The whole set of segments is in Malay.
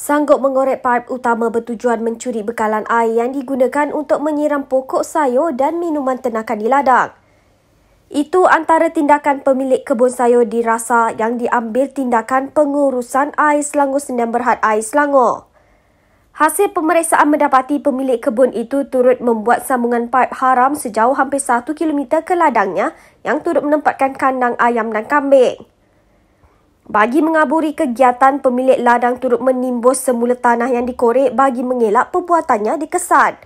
sanggup mengorek paip utama bertujuan mencuri bekalan air yang digunakan untuk menyiram pokok sayur dan minuman tenakan di ladang. Itu antara tindakan pemilik kebun sayur dirasa yang diambil tindakan pengurusan air Selangor Sendian Berhad Air Selangor. Hasil pemeriksaan mendapati pemilik kebun itu turut membuat sambungan paip haram sejauh hampir 1 km ke ladangnya yang turut menempatkan kandang ayam dan kambing bagi mengaburi kegiatan pemilik ladang turut menimbus semula tanah yang dikorek bagi mengelak perbuatannya dikesat.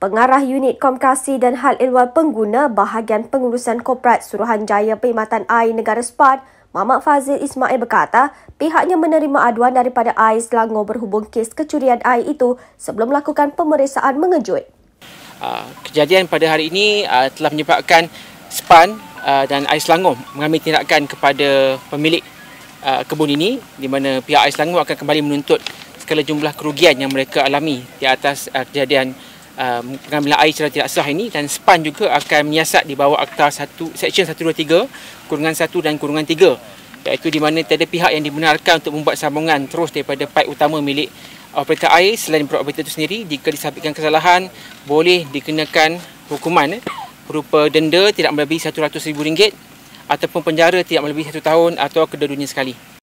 Pengarah unit komkasi dan hal ehwal pengguna bahagian pengurusan korporat Suruhanjaya Perkhidmatan Air Negara Sepat, Mamak Fazil Ismail berkata pihaknya menerima aduan daripada Air Selangor berhubung kes kecurian air itu sebelum melakukan pemeriksaan mengejut. Ah, kejadian pada hari ini ah, telah menyebabkan SPAN ah, dan Air Selangor mengambil tindakan kepada pemilik Uh, kebun ini di mana pihak air Langor akan kembali menuntut segala jumlah kerugian yang mereka alami di atas uh, kejadian uh, pengambilan air secara tidak sah ini dan SPAN juga akan menyiasat di bawah Akta 1, Seksyen 123, Kurungan 1 dan Kurungan 3 iaitu di mana tiada pihak yang dibenarkan untuk membuat sambungan terus daripada paip utama milik operator air selain operator itu sendiri jika disabitkan kesalahan boleh dikenakan hukuman eh, berupa denda tidak melebihi RM100,000 ataupun penjara tidak melebihi satu tahun atau kedua dunia sekali.